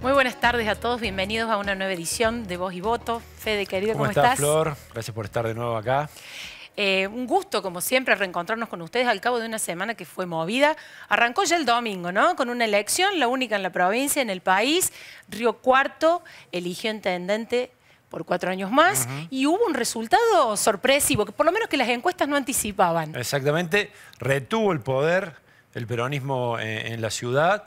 Muy buenas tardes a todos, bienvenidos a una nueva edición de Voz y Voto. Fede, querido, ¿cómo, estás? Flor? Gracias por estar de nuevo acá. Eh, un gusto, como siempre, reencontrarnos con ustedes al cabo de una semana que fue movida. Arrancó ya el domingo, ¿no? Con una elección, la única en la provincia, en el país. Río Cuarto eligió intendente por cuatro años más y hubo un resultado sorpresivo, que por lo menos que las encuestas no anticipaban. Exactamente, retuvo el poder el peronismo eh, en la ciudad.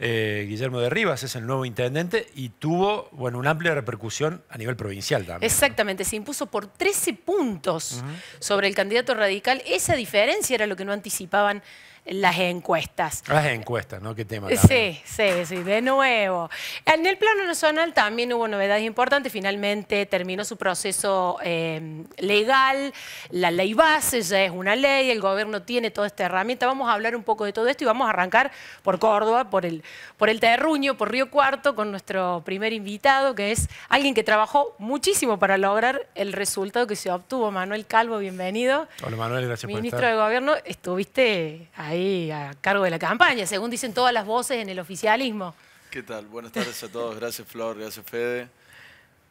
Eh, Guillermo de Rivas es el nuevo intendente y tuvo bueno, una amplia repercusión a nivel provincial también. Exactamente, se impuso por 13 puntos sobre el candidato radical. Esa diferencia era lo que no anticipaban las encuestas. Las encuestas, ¿no? ¿Qué tema? Sí, sí, sí, de nuevo. En el plano nacional también hubo novedades importantes. Finalmente terminó su proceso em, legal. La ley base ya es una ley. El gobierno tiene toda esta herramienta. Vamos a hablar un poco de todo esto y vamos a arrancar por Córdoba, por el, por el Terruño, por Río Cuarto, con nuestro primer invitado, que es alguien que trabajó muchísimo para lograr el resultado que se obtuvo. Manuel Calvo, bienvenido. Hola, Manuel, gracias por estar. Ministro de Gobierno, estuviste ahí ahí a cargo de la campaña, según dicen todas las voces en el oficialismo. ¿Qué tal? Buenas tardes a todos. Gracias Flor, gracias Fede.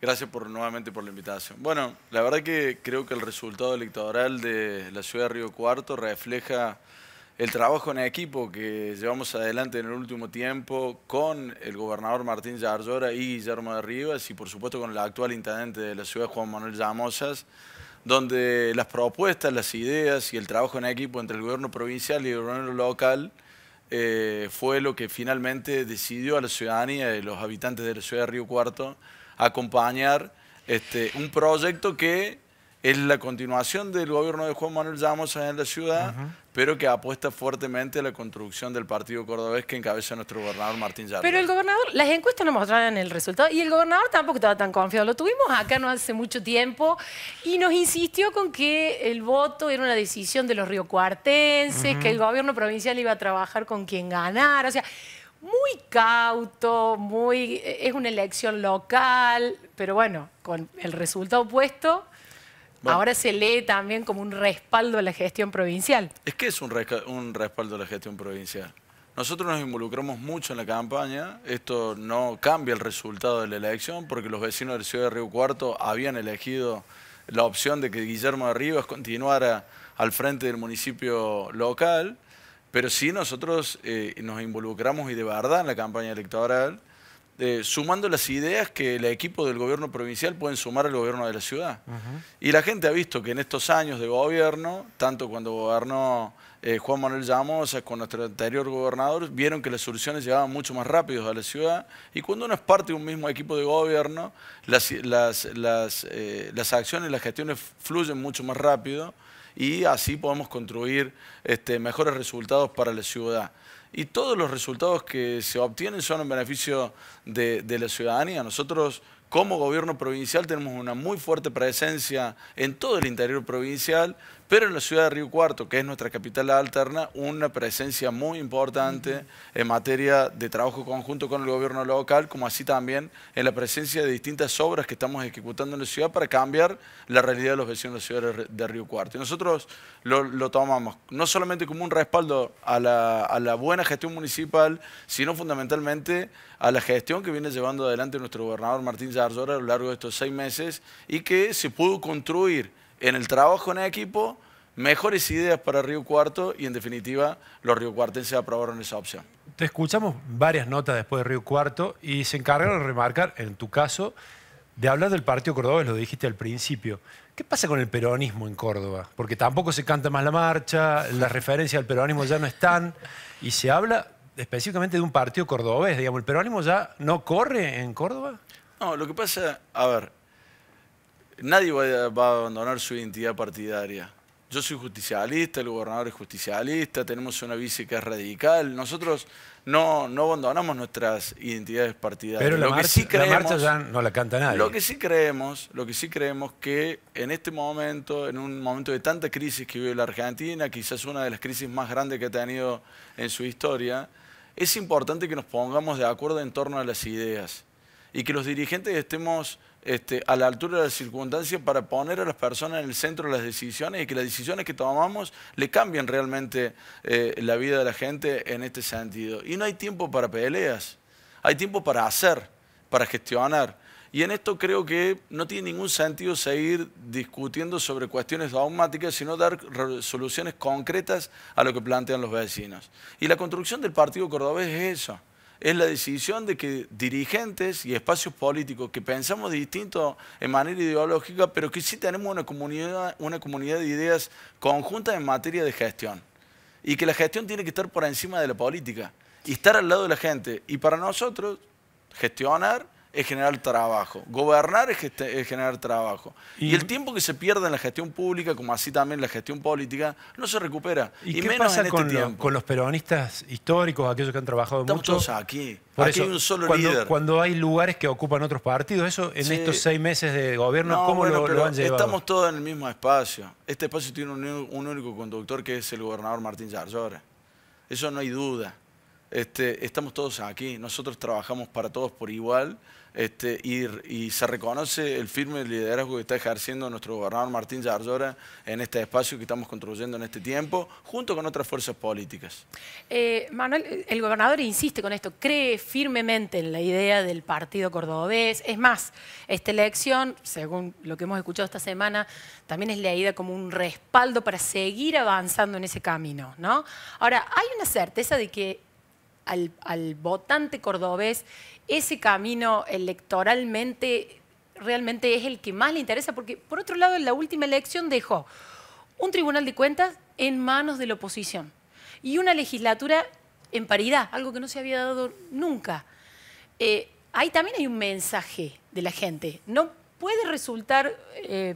Gracias por, nuevamente por la invitación. Bueno, la verdad que creo que el resultado electoral de la ciudad de Río Cuarto refleja el trabajo en equipo que llevamos adelante en el último tiempo con el gobernador Martín Yarlora y Guillermo de Rivas y por supuesto con el actual intendente de la ciudad, Juan Manuel Llamosas donde las propuestas, las ideas y el trabajo en equipo entre el gobierno provincial y el gobierno local eh, fue lo que finalmente decidió a la ciudadanía y los habitantes de la ciudad de Río Cuarto acompañar este, un proyecto que es la continuación del gobierno de Juan Manuel Llamos en la ciudad, pero que apuesta fuertemente a la construcción del partido cordobés que encabeza nuestro gobernador Martín Llamos. Pero el gobernador, las encuestas no mostraron el resultado y el gobernador tampoco estaba tan confiado. Lo tuvimos acá no hace mucho tiempo y nos insistió con que el voto era una decisión de los riocuartenses, que el gobierno provincial iba a trabajar con quien ganara, o sea muy cauto, muy, es una elección local, pero bueno, con el resultado opuesto Ahora se lee también como un respaldo a la gestión provincial. Es que es un, respaldo a la gestión provincial. Nosotros nos involucramos mucho en la campaña, esto no cambia el resultado de la elección porque los vecinos del ciudad de Río Cuarto habían elegido la opción de que Guillermo de Rivas continuara al frente del municipio local, pero si nosotros eh, nos involucramos y de verdad en la campaña electoral sumando las ideas que el equipo del gobierno provincial pueden sumar al gobierno de la ciudad. Y la gente ha visto que en estos años de gobierno, tanto cuando gobernó eh, Juan Manuel Llamosa con nuestro anterior gobernador, vieron que las soluciones llegaban mucho más rápido a la ciudad. Y cuando uno es parte de un mismo equipo de gobierno, las, las, las, eh, las acciones, las gestiones fluyen mucho más rápido y así podemos construir este, mejores resultados para la ciudad y todos los resultados que se obtienen son en beneficio de, la ciudadanía. Nosotros como gobierno provincial tenemos una muy fuerte presencia en todo el interior provincial, pero en la ciudad de Río Cuarto, que es nuestra capital alterna, una presencia muy importante en materia de trabajo conjunto con el gobierno local, como así también en la presencia de distintas obras que estamos ejecutando en la ciudad para cambiar la realidad de los vecinos de la ciudad de Río Cuarto. Y nosotros lo, tomamos no solamente como un respaldo a la, buena gestión municipal, sino fundamentalmente a la gestión que viene llevando adelante nuestro gobernador Martín Zarzora a lo largo de estos seis meses y que se pudo construir en el trabajo en equipo mejores ideas para Río Cuarto y en definitiva los Río riocuartenses aprobaron esa opción. Te escuchamos varias notas después de Río Cuarto y se encargaron de remarcar, en tu caso, de hablar del Partido Cordobés, lo dijiste al principio. ¿Qué pasa con el peronismo en Córdoba? Porque tampoco se canta más la marcha, las referencias al peronismo ya no están y se habla específicamente de un partido cordobés, digamos, ¿el peronismo ya no corre en Córdoba? No, lo que pasa, a ver, nadie va a abandonar su identidad partidaria yo soy justicialista, el gobernador es justicialista, tenemos una bici que es radical. Nosotros no, no abandonamos nuestras identidades partidarias. Pero lo que sí creemos, la marcha ya no la canta nadie. Lo que sí creemos, lo que sí creemos que en este momento, en un momento de tanta crisis que vive la Argentina, quizás una de las crisis más grandes que ha tenido en su historia, es importante que nos pongamos de acuerdo en torno a las ideas y que los dirigentes estemos este, a la altura de las circunstancias para poner a las personas en el centro de las decisiones y que las decisiones que tomamos le cambien realmente eh, la vida de la gente en este sentido. Y no hay tiempo para peleas, hay tiempo para hacer, para gestionar. Y en esto creo que no tiene ningún sentido seguir discutiendo sobre cuestiones dogmáticas, sino dar soluciones concretas a lo que plantean los vecinos. Y la construcción del Partido Cordobés es eso es la decisión de que dirigentes y espacios políticos que pensamos distinto en manera ideológica, pero que sí tenemos una comunidad, una comunidad de ideas conjuntas en materia de gestión. Y que la gestión tiene que estar por encima de la política y estar al lado de la gente. Y para nosotros, gestionar es generar trabajo. Gobernar es, es generar trabajo. Y, el tiempo que se pierde en la gestión pública, como así también la gestión política, no se recupera. ¿Y, qué pasa este con, los peronistas históricos, aquellos que han trabajado Estamos mucho? Todos aquí. aquí hay un solo cuando, líder. Cuando hay lugares que ocupan otros partidos, eso en estos seis meses de gobierno, ¿cómo lo, han llevado? Estamos todos en el mismo espacio. Este espacio tiene un, único conductor que es el gobernador Martín Yarlore Eso no hay duda. Este, estamos todos aquí, nosotros trabajamos para todos por igual este, y, se reconoce el firme liderazgo que está ejerciendo nuestro gobernador Martín Yarlora en este espacio que estamos construyendo en este tiempo, junto con otras fuerzas políticas. Eh, Manuel, el gobernador insiste con esto, cree firmemente en la idea del partido cordobés, es más, esta elección, según lo que hemos escuchado esta semana, también es leída como un respaldo para seguir avanzando en ese camino, ¿no? Ahora, hay una certeza de que al, votante cordobés, ese camino electoralmente realmente es el que más le interesa, porque por otro lado, en la última elección dejó un tribunal de cuentas en manos de la oposición y una legislatura en paridad, algo que no se había dado nunca. Eh, ahí también hay un mensaje de la gente. No puede resultar eh,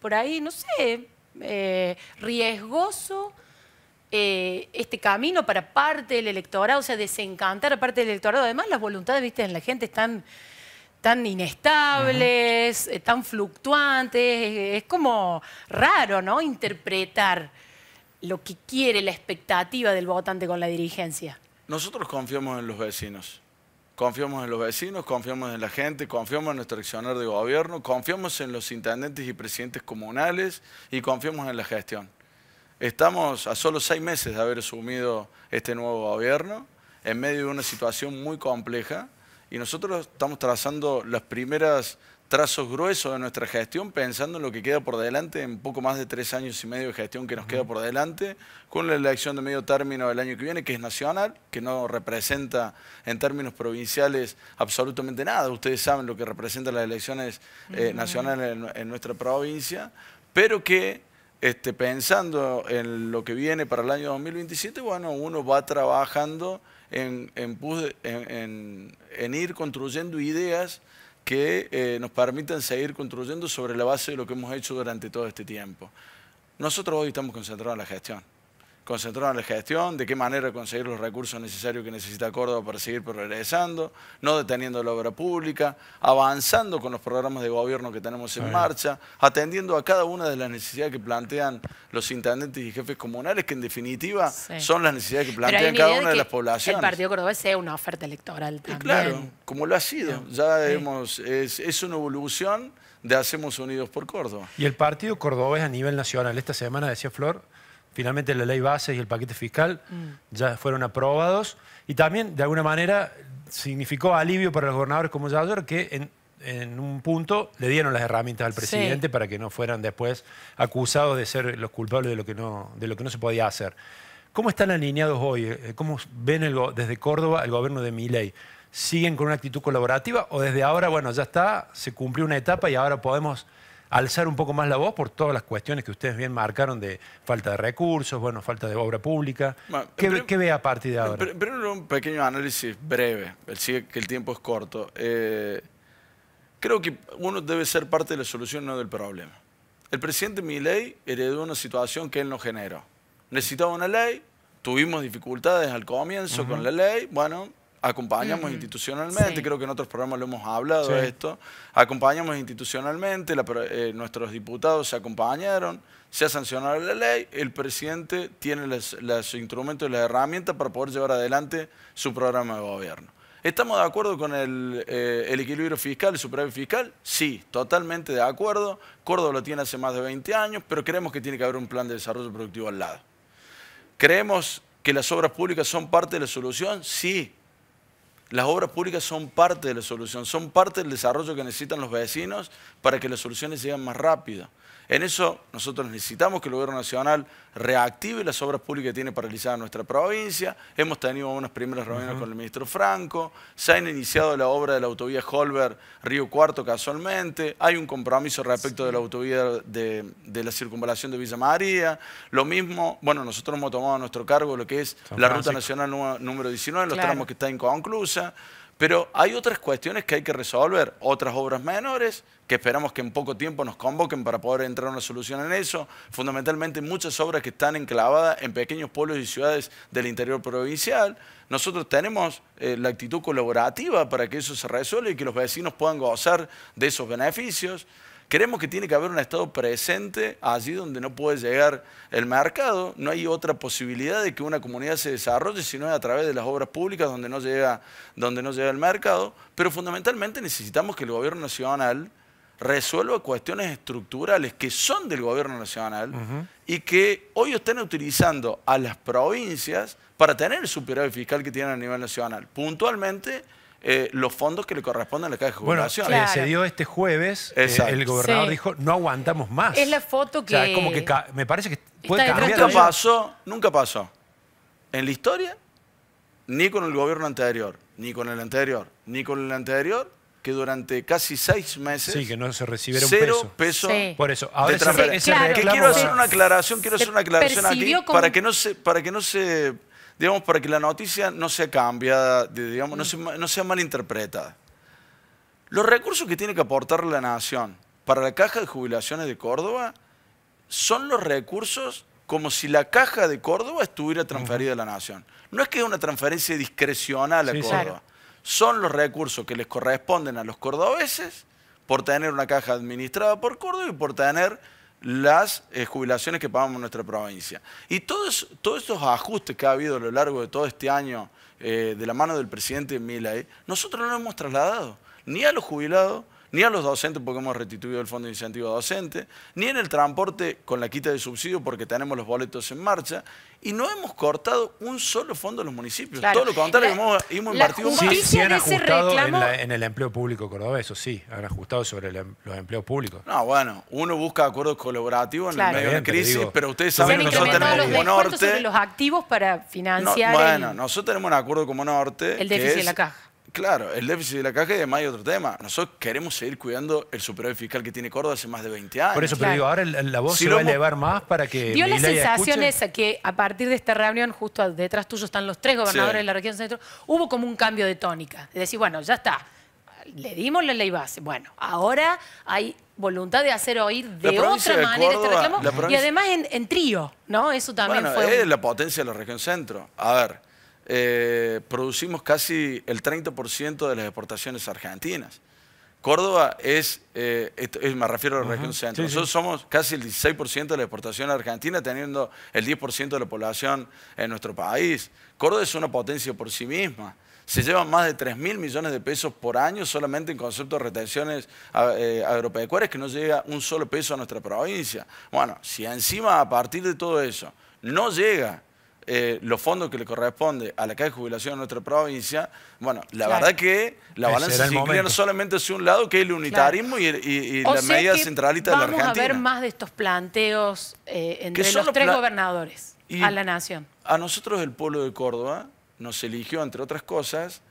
por ahí, no sé, eh, riesgoso eh, este camino para parte del electorado, o sea, desencantar a parte del electorado. Además, las voluntades, viste, en la gente están tan inestables, tan fluctuantes, es como raro, ¿no? Interpretar lo que quiere la expectativa del votante con la dirigencia. Nosotros confiamos en los vecinos. Confiamos en los vecinos, confiamos en la gente, confiamos en nuestro accionario de gobierno, confiamos en los intendentes y presidentes comunales y confiamos en la gestión. Estamos a solo seis meses de haber asumido este nuevo gobierno, en medio de una situación muy compleja, y nosotros estamos trazando los primeros trazos gruesos de nuestra gestión, pensando en lo que queda por delante, en poco más de tres años y medio de gestión que nos queda por delante, con la elección de medio término del año que viene, que es nacional, que no representa en términos provinciales absolutamente nada. Ustedes saben lo que representan las elecciones eh, nacionales en nuestra provincia, pero que este, pensando en lo que viene para el año 2027, bueno, uno va trabajando en, en, ir construyendo ideas que eh, nos permitan seguir construyendo sobre la base de lo que hemos hecho durante todo este tiempo. Nosotros hoy estamos concentrados en la gestión concentrado en la gestión, de qué manera conseguir los recursos necesarios que necesita Córdoba para seguir progresando, no deteniendo la obra pública, avanzando con los programas de gobierno que tenemos en marcha, atendiendo a cada una de las necesidades que plantean los intendentes y jefes comunales, que en definitiva son las necesidades que plantean cada una de, las poblaciones. El Partido Cordobés sea una oferta electoral también. claro, como lo ha sido. Ya es, es una evolución de Hacemos Unidos por Córdoba. Y el Partido Cordobés a nivel nacional, esta semana decía Flor, Finalmente la ley base y el paquete fiscal mm. ya fueron aprobados y también, de alguna manera, significó alivio para los gobernadores como Javier, que en, un punto le dieron las herramientas al presidente para que no fueran después acusados de ser los culpables de lo que no, de lo que no se podía hacer. ¿Cómo están alineados hoy? Eh, ¿Cómo ven desde Córdoba el gobierno de Miley? ¿Siguen con una actitud colaborativa o desde ahora, bueno, ya está, se cumplió una etapa y ahora podemos alzar un poco más la voz por todas las cuestiones que ustedes bien marcaron de falta de recursos, bueno, falta de obra pública. ¿Qué, ve a partir de ahora? Primero un pequeño análisis breve, que el tiempo es corto. Eh, creo que uno debe ser parte de la solución, no del problema. El presidente Milei heredó una situación que él no generó. Necesitaba una ley, tuvimos dificultades al comienzo con la ley, bueno, acompañamos institucionalmente, creo que en otros programas lo hemos hablado de esto, acompañamos institucionalmente, eh, nuestros diputados se acompañaron, se ha sancionado la ley, el presidente tiene los, instrumentos y las herramientas para poder llevar adelante su programa de gobierno. ¿Estamos de acuerdo con el, eh, el equilibrio fiscal, el superávit fiscal? Sí, totalmente de acuerdo. Córdoba lo tiene hace más de 20 años, pero creemos que tiene que haber un plan de desarrollo productivo al lado. ¿Creemos que las obras públicas son parte de la solución? Sí, las obras públicas son parte de la solución, son parte del desarrollo que necesitan los vecinos para que las soluciones lleguen más rápido. En eso nosotros necesitamos que el gobierno nacional reactive las obras públicas que tiene paralizada nuestra provincia. Hemos tenido unas primeras reuniones con el ministro Franco. Se han iniciado la obra de la autovía holberg Río Cuarto casualmente. Hay un compromiso respecto de la autovía de, la circunvalación de Villa María. Lo mismo, bueno, nosotros hemos tomado a nuestro cargo lo que es la Ruta Nacional número 19, los tramos que está inconclusa pero hay otras cuestiones que hay que resolver, otras obras menores que esperamos que en poco tiempo nos convoquen para poder entrar una solución en eso, fundamentalmente muchas obras que están enclavadas en pequeños pueblos y ciudades del interior provincial. Nosotros tenemos eh, la actitud colaborativa para que eso se resuelva y que los vecinos puedan gozar de esos beneficios. Creemos que tiene que haber un Estado presente allí donde no puede llegar el mercado. No hay otra posibilidad de que una comunidad se desarrolle si sino a través de las obras públicas donde no llega, donde no llega el mercado. Pero fundamentalmente necesitamos que el gobierno nacional resuelva cuestiones estructurales que son del gobierno nacional y que hoy están utilizando a las provincias para tener el superávit fiscal que tienen a nivel nacional. Puntualmente, eh, los fondos que le corresponden a la Caja de Bueno, eh, Jubilación. se dio este jueves, eh, el gobernador dijo, no aguantamos más. Es la foto que... O sea, es como que me parece que puede cambiar. Nunca pasó, nunca pasó. En la historia, ni con el gobierno anterior, ni con el anterior, ni con el anterior, que durante casi seis meses... Sí, que no se recibieron un cero peso. Por eso, ahora de ese- quiero hacer una aclaración, quiero aquí para que no se, para que no se digamos, para que la noticia no sea cambiada, digamos, no mm. sea, malinterpretada. Los recursos que tiene que aportar la nación para la caja de jubilaciones de Córdoba son los recursos como si la caja de Córdoba estuviera transferida a la nación. No es que es una transferencia discrecional a Córdoba. Son los recursos que les corresponden a los cordobeses por tener una caja administrada por Córdoba y por tener las eh, jubilaciones que pagamos en nuestra provincia. Y todos, todos estos ajustes que ha habido a lo largo de todo este año eh, de la mano del presidente Milay, nosotros no los hemos trasladado ni a los jubilados ni a los docentes porque hemos restituido el Fondo de Incentivo Docente, ni en el transporte con la quita de subsidio porque tenemos los boletos en marcha, y no hemos cortado un solo fondo a los municipios. Todo lo contrario, hemos, hemos invertido más. Sí, han ajustado en, el empleo público cordobés, eso sí, han ajustado sobre em, los empleos públicos. No, bueno, uno busca acuerdos colaborativos en medio de la crisis, pero ustedes saben que nosotros tenemos como norte... los activos para financiar... bueno, nosotros tenemos un acuerdo como norte... El déficit de la caja Claro, el déficit de la caja y además hay otro tema. Nosotros queremos seguir cuidando el superávit fiscal que tiene Córdoba hace más de 20 años. Por eso, pero digo, ahora la voz se va a elevar más para que. Dio la sensación esa que a partir de esta reunión, justo detrás tuyo están los tres gobernadores de la región centro, hubo como un cambio de tónica. Es decir, bueno, ya está, le dimos la ley base. Bueno, ahora hay voluntad de hacer oír de otra manera este reclamo y además en, trío, ¿no? Eso también bueno, Es la potencia de la región centro. A ver. Eh, producimos casi el 30% de las exportaciones argentinas. Córdoba es, eh, me refiero a la región centro, nosotros somos casi el 16% de la exportación argentina, teniendo el 10% de la población en nuestro país. Córdoba es una potencia por sí misma. Se llevan más de 3 mil millones de pesos por año solamente en concepto de retenciones eh, agropecuarias que no llega un solo peso a nuestra provincia. Bueno, si encima a partir de todo eso no llega eh, los fondos que le corresponde a la Caja de Jubilación de nuestra provincia, bueno, la verdad que la balanza se inclina solamente hacia un lado, que es el unitarismo y, la medida centralista de la Argentina. Vamos a ver más de estos planteos eh, entre los, tres gobernadores a la nación. A nosotros el pueblo de Córdoba nos eligió, entre otras cosas,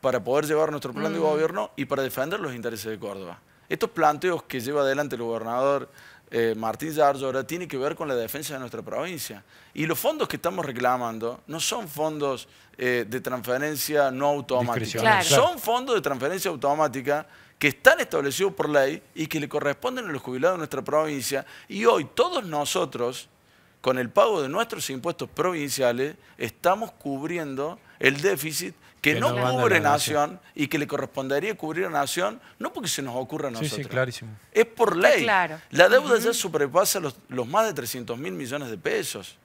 para poder llevar nuestro plan de mm. gobierno y para defender los intereses de Córdoba. Estos planteos que lleva adelante el gobernador eh, Martín ahora tiene que ver con la defensa de nuestra provincia. Y los fondos que estamos reclamando no son fondos eh, de transferencia no automática, son fondos de transferencia automática que están establecidos por ley y que le corresponden a los jubilados de nuestra provincia. Y hoy todos nosotros, con el pago de nuestros impuestos provinciales, estamos cubriendo el déficit que, no, cubre nación, y que le correspondería cubrir a Nación, no porque se nos ocurra a nosotros. Sí, clarísimo. Es por ley. La deuda ya superpasa los, más de 300 mil millones de pesos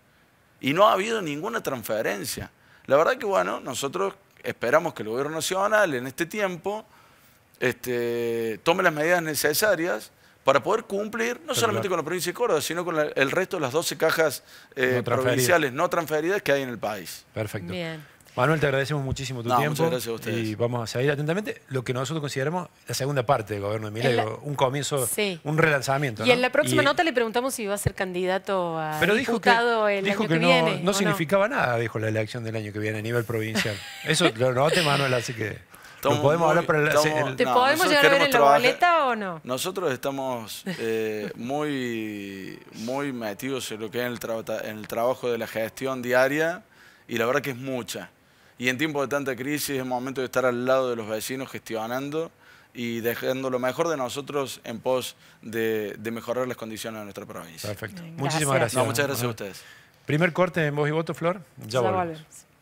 y no ha habido ninguna transferencia. La verdad que, bueno, nosotros esperamos que el Gobierno Nacional en este tiempo este, tome las medidas necesarias para poder cumplir no solamente con la provincia de Córdoba, sino con el resto de las 12 cajas eh, provinciales no transferidas que hay en el país. Perfecto. Bien. Manuel, te agradecemos muchísimo tu tiempo. Muchas gracias a ustedes. Y vamos a seguir atentamente lo que nosotros consideramos la segunda parte del gobierno de Milagro. un comienzo, un relanzamiento. Y en la próxima nota le preguntamos si iba a ser candidato a pero diputado dijo que, dijo año que, no, significaba nada, dijo la elección del año que viene a nivel provincial. Eso lo noté, Manuel, así que. podemos hablar Te podemos llegar a ver en la boleta nosotros estamos eh, muy, muy metidos en lo que es el el trabajo de la gestión diaria y la verdad que es mucha. Y en tiempos de tanta crisis es momento de estar al lado de los vecinos gestionando y dejando lo mejor de nosotros en pos de, mejorar las condiciones de nuestra provincia. Perfecto. Muchísimas gracias. muchas gracias a ustedes. Primer corte en Voz y Voto, Flor. Ya,